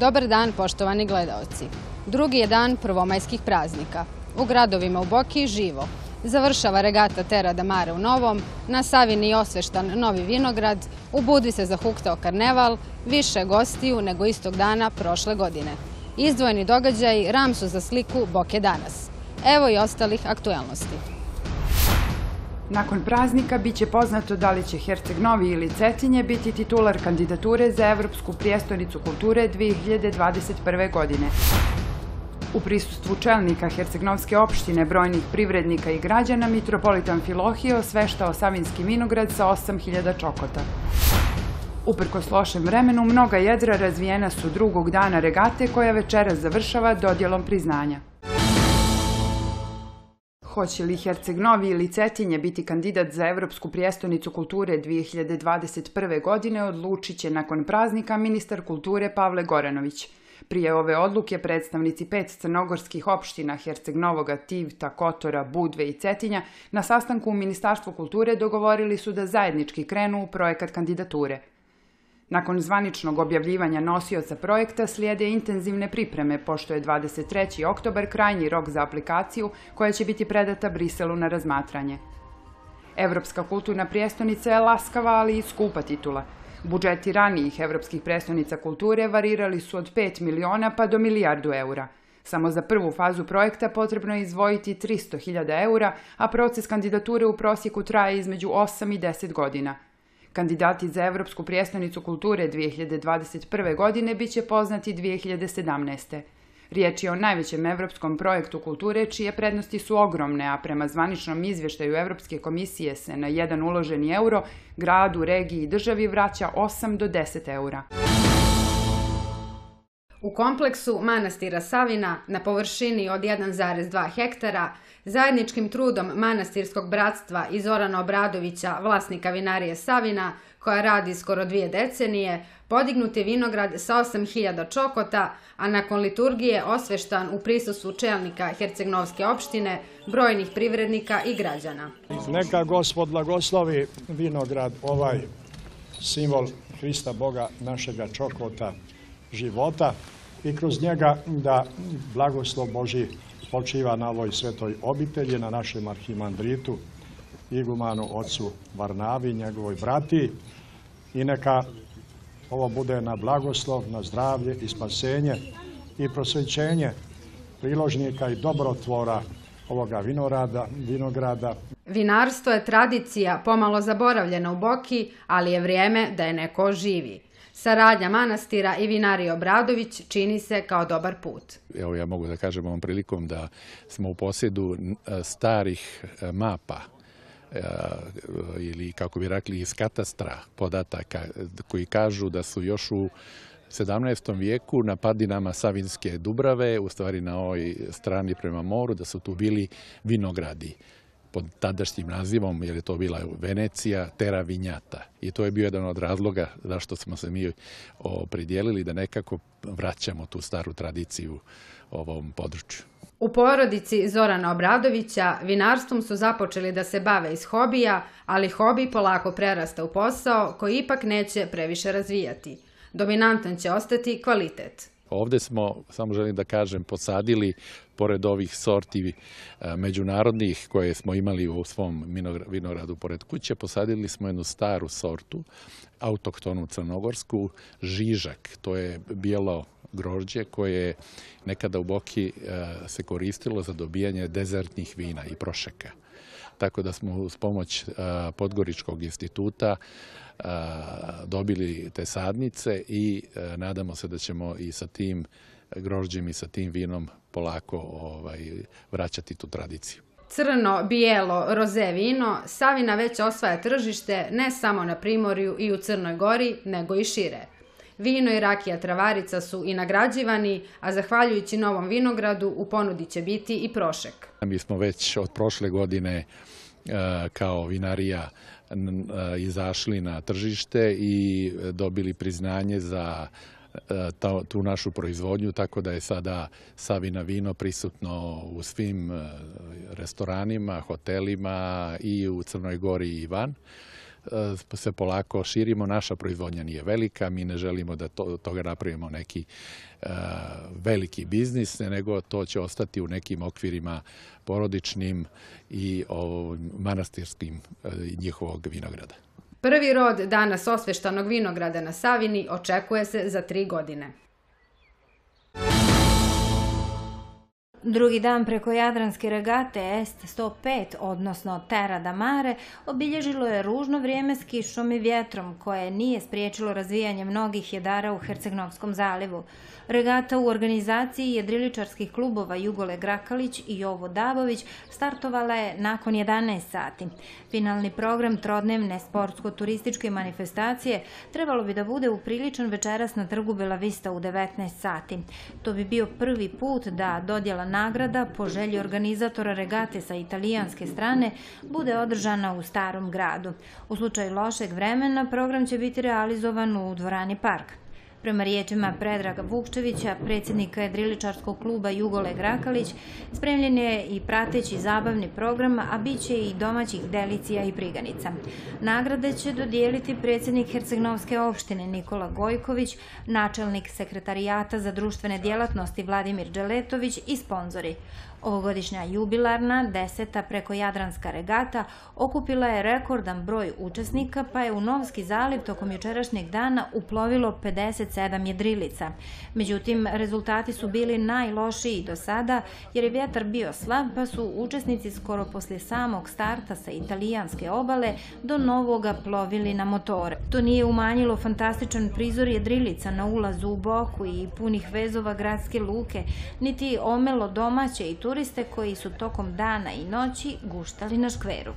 Dobar dan, poštovani gledalci. Drugi je dan prvomajskih praznika. U gradovima u Boki Živo. Završava regata Tera da Mare u Novom, na Savini je osveštan Novi Vinograd, u Budvi se zahuktao karneval, više gostiju nego istog dana prošle godine. Izdvojeni događaj ram su za sliku Boke danas. Evo i ostalih aktuelnosti. Nakon praznika bit će poznato da li će Herceg Novi ili Cetinje biti titular kandidature za Evropsku prijestolnicu kulture 2021. godine. U prisustvu čelnika Hercegnovske opštine, brojnih privrednika i građana, Mitropolitan Filohije osveštao Savinski minograd sa 8000 čokota. Uprkos lošem vremenu, mnoga jedra razvijena su drugog dana regate koja večera završava dodjelom priznanja. Hoće li Herceg Novi ili Cetinje biti kandidat za Evropsku prijestonicu kulture 2021. godine odlučit će nakon praznika ministar kulture Pavle Goranović. Prije ove odluke predstavnici pet crnogorskih opština Herceg Novoga, Tivta, Kotora, Budve i Cetinja na sastanku u Ministarstvu kulture dogovorili su da zajednički krenu u projekat kandidature – nakon zvaničnog objavljivanja nosioca projekta slijede intenzivne pripreme, pošto je 23. oktober krajnji rok za aplikaciju koja će biti predata Briselu na razmatranje. Evropska kulturna prijestonica je laskava, ali i skupa titula. Budžeti ranijih evropskih prijestonica kulture varirali su od 5 miliona pa do milijardu eura. Samo za prvu fazu projekta potrebno je izdvojiti 300.000 eura, a proces kandidature u prosjeku traje između 8 i 10 godina – Kandidati za Evropsku prijestolnicu kulture 2021. godine bit će poznati 2017. Riječ je o najvećem evropskom projektu kulture čije prednosti su ogromne, a prema zvaničnom izvještaju Evropske komisije se na jedan uloženi euro gradu, regiji i državi vraća 8 do 10 eura. U kompleksu manastira Savina na površini od 1,2 hektara zajedničkim trudom manastirskog bratstva i Zorana Obradovića, vlasnika vinarije Savina, koja radi skoro dvije decenije, podignut je vinograd sa 8000 čokota, a nakon liturgije osveštan u prisusu čelnika Hercegnovske opštine, brojnih privrednika i građana. Neka gospod blagoslovi vinograd ovaj simbol Hrista Boga našega čokota života i kroz njega da blagoslov Boži počiva na ovoj svetoj obitelji, na našem arhimandritu, igumanu ocu Varnavi, njegovoj brati i neka ovo bude na blagoslov, na zdravlje i spasenje i prosvećenje priložnika i dobrotvora ovoga vinorada, vinograda. Vinarstvo je tradicija pomalo zaboravljena u Boki, ali je vrijeme da je neko živi. Saradnja manastira i vinari Obradović čini se kao dobar put. Evo ja mogu da kažem ovom prilikom da smo u posjedu e, starih e, mapa e, ili kako bi rekli iz katastra podataka koji kažu da su još u 17. vijeku na padinama Savinske Dubrave, u stvari na ovoj strani prema moru, da su tu bili vinogradi pod tadašnjim nazivom, jer je to bila Venecija, Tera Vinjata. I to je bio jedan od razloga zašto smo se mi opredijelili da nekako vraćamo tu staru tradiciju ovom području. U porodici Zorana Obradovića vinarstvom su započeli da se bave iz hobija, ali hobi polako prerasta u posao koji ipak neće previše razvijati. Dominantan će ostati kvalitet. Ovdje smo, samo želim da kažem, posadili pored ovih sorti e, međunarodnih koje smo imali u svom vinogradu pored kuće, posadili smo jednu staru sortu, autoktonu crnogorsku, žižak. To je bijelo grožđe koje je nekada u Boki e, se koristilo za dobijanje dezertnih vina i prošeka tako da smo uz pomoć e, Podgoričkog instituta e, dobili te sadnice i e, nadamo se da ćemo i sa tim grožđem i sa tim vinom polako ovaj, vraćati tu tradiciju. Crno, bijelo, roze vino, Savina već osvaja tržište ne samo na Primorju i u Crnoj Gori, nego i šire. Vino i rakija Travarica su i nagrađivani, a zahvaljujući novom vinogradu u ponudi će biti i prošek. Mi smo već od prošle godine e, kao vinarija e, izašli na tržište i dobili priznanje za e, tu našu proizvodnju, tako da je sada Savina vino prisutno u svim restoranima, hotelima i u Crnoj Gori i van. Eh, se polako širimo, naša proizvodnja nije velika, mi ne želimo da toga napravimo neki eh, veliki biznis, nego to će ostati u nekim okvirima porodičnim i manastirskim eh, njihovog vinograda. Prvi rod danas osveštanog vinograda na Savini očekuje se za tri godine. Drugi dan preko Jadranske regate Est 105 odnosno Terra da Mare, obilježilo je ružno vrijeme s kišom i vjetrom, koje nije spriječilo razvijanje mnogih jedara u Hercegnovskom zalivu. Regata u organizaciji jedriličarskih klubova Jugole Grakalić i Jovo Dabović startovala je nakon 11 sati. Finalni program trodnevne sportsko-turističke manifestacije trebalo bi da bude upriličan večeras na trgu Belavista u 19 sati. To bi bio prvi put da dodjela nagrada po želji organizatora regate sa italijanske strane bude održana u starom gradu. U slučaju lošeg vremena program će biti realizovan u dvorani park. Prema riječima Predraga Vukčevića, predsjednika jedriličarskog kluba Jugole Grakalić, spremljen je i prateći zabavni program, a bit će i domaćih delicija i priganica. Nagrade će dodijeliti predsjednik Hercegnovske opštine Nikola Gojković, načelnik sekretarijata za društvene djelatnosti Vladimir Đeletović i sponzori. Ovogodišnja jubilarna, deseta preko Jadranska regata, okupila je rekordan broj učesnika, pa je u Novski zaliv tokom jučerašnjeg dana uplovilo 50 27 jedrilica. Međutim, rezultati su bili najlošiji do sada jer je vjetar bio slab pa su učesnici skoro poslije samog starta sa italijanske obale do novoga plovili na motore. To nije umanjilo fantastičan prizor jedrilica na ulazu u boku i punih vezova gradske luke, niti omelo domaće i turiste koji su tokom dana i noći guštali na škveru.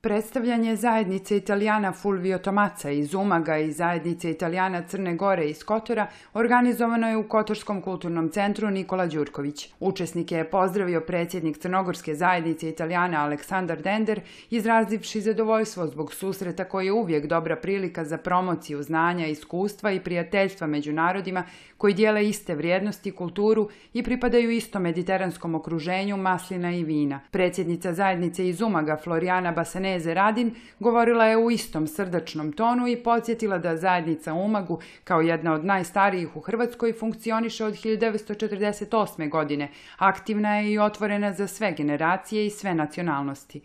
Predstavljanje zajednice Italijana Fulvio Tomaca iz Umaga i zajednice Italijana Crne Gore iz Kotora organizovano je u Kotorskom kulturnom centru Nikola Đurković. Učesnike je pozdravio predsjednik Crnogorske zajednice Italijana Aleksandar Dender, izrazivši zadovoljstvo zbog susreta koji je uvijek dobra prilika za promociju znanja, iskustva i prijateljstva među narodima koji dijele iste vrijednosti, kulturu i pripadaju istom mediteranskom okruženju maslina i vina. Predsjednica zajednice iz Umaga Florijana basene Neze Radin govorila je u istom srdačnom tonu i podsjetila da zajednica Umagu kao jedna od najstarijih u Hrvatskoj funkcioniše od 1948. godine. Aktivna je i otvorena za sve generacije i sve nacionalnosti.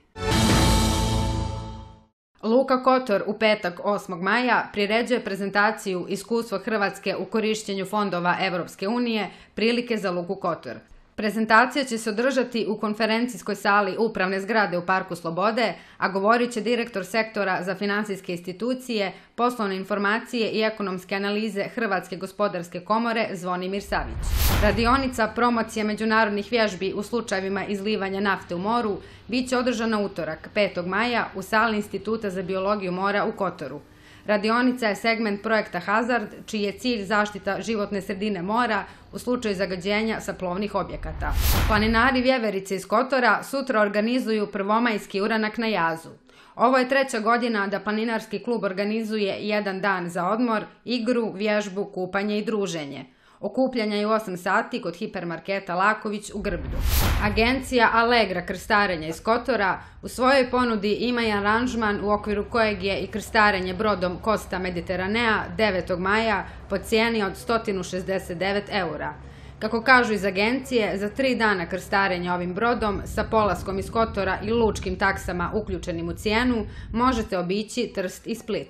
Luka Kotor u petak 8. maja priređuje prezentaciju iskustva Hrvatske u korišćenju fondova Evropske unije prilike za Luku Kotor. Prezentacija će se održati u konferencijskoj sali upravne zgrade u Parku Slobode, a govorit će direktor sektora za financijske institucije, poslovne informacije i ekonomske analize Hrvatske gospodarske komore Zvonimir Savić. Radionica promocije međunarodnih vježbi u slučajevima izlivanja nafte u moru bit će održana utorak 5. maja u sali Instituta za biologiju mora u Kotoru. Radionica je segment projekta Hazard, čiji je cilj zaštita životne sredine mora u slučaju zagađenja sa plovnih objekata. Planinari Vjeverice iz Kotora sutra organizuju prvomajski uranak na jazu. Ovo je treća godina da planinarski klub organizuje jedan dan za odmor, igru, vježbu, kupanje i druženje. Okupljanja je u 8 sati kod hipermarketa Laković u grbdu. Agencija Allegra krstarenja iz Kotora u svojoj ponudi ima i aranžman u okviru kojeg je i krstarenje brodom Costa Mediteranea 9. maja po cijeni od 169 eura. Kako kažu iz agencije, za tri dana krstarenja ovim brodom sa polaskom iz Kotora i lučkim taksama uključenim u cijenu možete obići Trst i Split.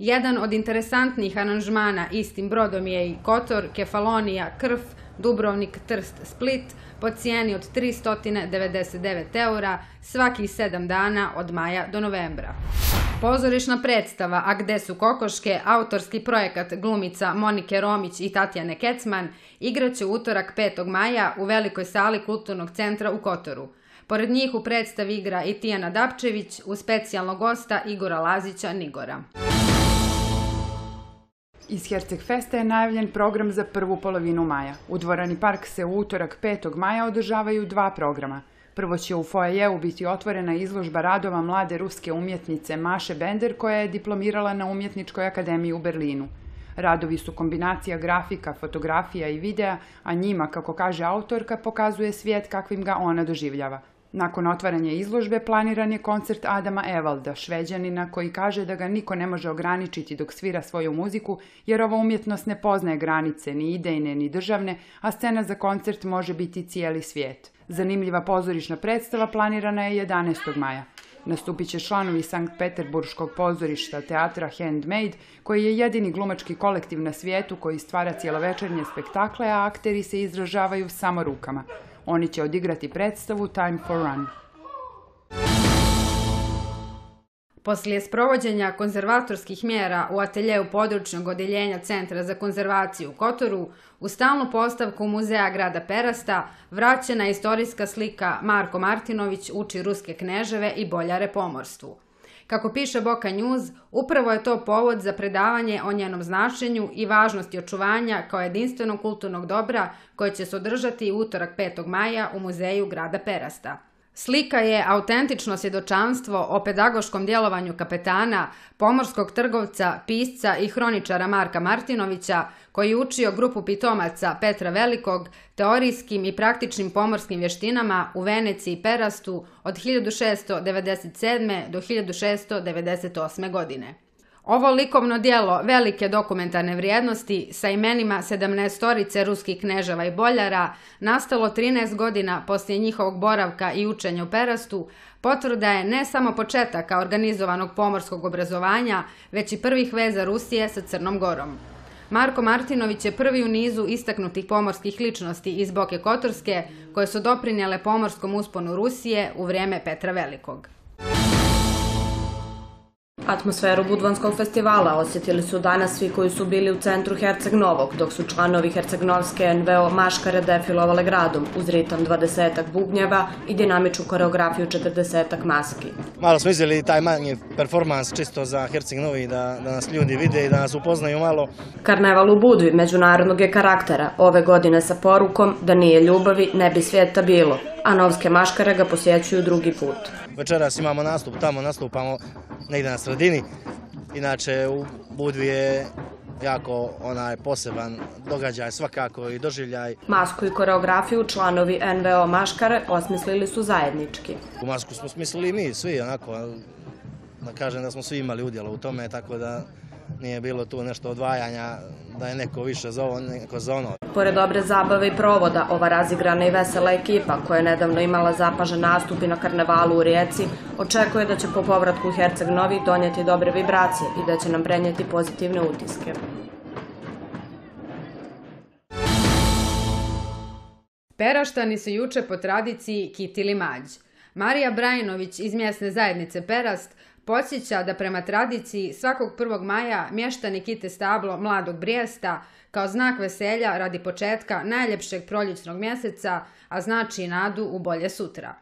Jedan od interesantnih aranžmana istim brodom je i Kotor, Kefalonija, Krf, Dubrovnik, Trst, Split po cijeni od 399 eura svaki sedam dana od maja do novembra. Pozorišna predstava A gde su kokoške, autorski projekat glumica Monike Romić i Tatjane Kecman, igraće utorak 5. maja u velikoj sali Kulturnog centra u Kotoru. Pored njih u predstavi igra i Tijana Dapčević u specijalnog gosta Igora Lazića Nigora. Iz Herceg Festa je najavljen program za prvu polovinu maja. U Dvorani Park se u utorak 5. maja održavaju dva programa. Prvo će u Foajeu biti otvorena izložba radova mlade ruske umjetnice Maše Bender koja je diplomirala na Umjetničkoj akademiji u Berlinu. Radovi su kombinacija grafika, fotografija i videa, a njima, kako kaže autorka, pokazuje svijet kakvim ga ona doživljava – nakon otvaranja izložbe planiran je koncert Adama Evalda, šveđanina koji kaže da ga niko ne može ograničiti dok svira svoju muziku jer ova umjetnost ne poznaje granice, ni idejne, ni državne, a scena za koncert može biti cijeli svijet. Zanimljiva pozorišna predstava planirana je 11. maja. Nastupit će članovi Sankt Peterburškog pozorišta teatra Handmade, koji je jedini glumački kolektiv na svijetu koji stvara cijelovečernje spektakle, a akteri se izražavaju samo rukama. Oni će odigrati predstavu Time for Run. Poslije sprovođenja konzervatorskih mjera u ateljeu područnog odjeljenja Centra za konzervaciju u Kotoru, u stalnu postavku Muzeja grada Perasta vraćena je istorijska slika Marko Martinović uči ruske kneževe i boljare pomorstvu. Kako piše Boka News, upravo je to povod za predavanje o njenom značenju i važnosti očuvanja kao jedinstvenog kulturnog dobra koje će se održati utorak 5. maja u muzeju grada Perasta. Slika je autentično svjedočanstvo o pedagoškom djelovanju kapetana, pomorskog trgovca, pisca i hroničara Marka Martinovića, koji je učio grupu pitomaca Petra Velikog teorijskim i praktičnim pomorskim vještinama u Veneciji i Perastu od 1697. do 1698. godine. Ovo likovno dijelo velike dokumentarne vrijednosti sa imenima 17 ruskih knežava i boljara nastalo 13 godina poslije njihovog boravka i učenja u Perastu potvrda je ne samo početaka organizovanog pomorskog obrazovanja, već i prvih veza Rusije sa Crnom Gorom. Marko Martinović je prvi u nizu istaknutih pomorskih ličnosti iz Boke Kotorske koje su doprinjele pomorskom usponu Rusije u vrijeme Petra Velikog. Atmosferu Budvanskog festivala osjetili su danas svi koji su bili u centru Herceg Novog, dok su članovi Hercegnovske NVO Maškare defilovale gradom uz ritam dvadesetak bubnjeva i dinamičnu koreografiju četrdesetak maski. Malo smo izjeli taj manji performans čisto za Herceg Novi, da, da nas ljudi vide i da nas upoznaju malo. Karneval u Budvi međunarodnog je karaktera, ove godine sa porukom da nije ljubavi ne bi svijeta bilo, a novske maškare ga posjećuju drugi put. Večeras imamo nastup, tamo nastupamo negdje na sredini. Inače u Budvi je jako onaj poseban događaj svakako i doživljaj. Masku i koreografiju članovi NVO Maškare osmislili su zajednički. U masku smo smislili i mi svi, onako, da kažem da smo svi imali udjela u tome, tako da nije bilo tu nešto odvajanja da je neko više za ovo, neko za ono. Pored dobre zabave i provoda, ova razigrana i vesela ekipa koja je nedavno imala zapažen nastup i na karnevalu u Rijeci, očekuje da će po povratku Herceg Novi donijeti dobre vibracije i da će nam prenijeti pozitivne utiske. Peraštani su juče po tradiciji kitili mađ. Marija Brajinović iz mjesne zajednice Perast Podsjeća da prema tradiciji svakog 1. maja mještani kite stablo mladog brijesta kao znak veselja radi početka najljepšeg proljećnog mjeseca, a znači nadu u bolje sutra.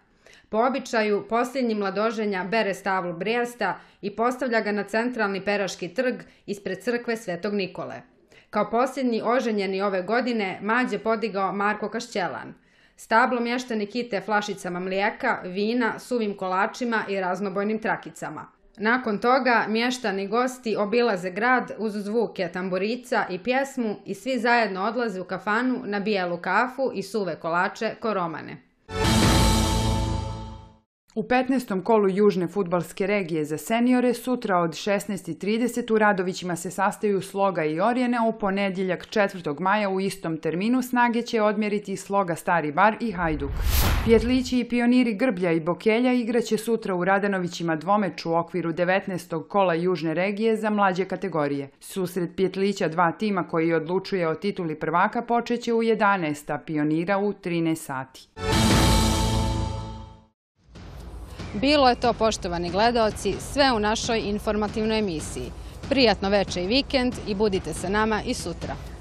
Po običaju, posljednji mladoženja bere stavlu brijesta i postavlja ga na centralni peraški trg ispred crkve Svetog Nikole. Kao posljednji oženjeni ove godine, mađ je podigao Marko Kašćelan. Stablo mještani kite flašicama mlijeka, vina, suvim kolačima i raznobojnim trakicama. Nakon toga mještani gosti obilaze grad uz zvuke tamburica i pjesmu i svi zajedno odlaze u kafanu na bijelu kafu i suve kolače koromane. U 15. kolu Južne futbalske regije za seniore sutra od 16.30 u Radovićima se sastaju Sloga i a u ponedjeljak 4. maja u istom terminu snage će odmjeriti Sloga Stari Bar i Hajduk. Pjetlići i pioniri Grblja i Bokelja igraće sutra u Radanovićima dvomeč u okviru 19. kola Južne regije za mlađe kategorije. Susret Pjetlića dva tima koji odlučuje o tituli prvaka počeće u 11. pionira u 13 sati. Bilo je to, poštovani gledaoci, sve u našoj informativnoj emisiji. Prijatno večer i vikend i budite sa nama i sutra.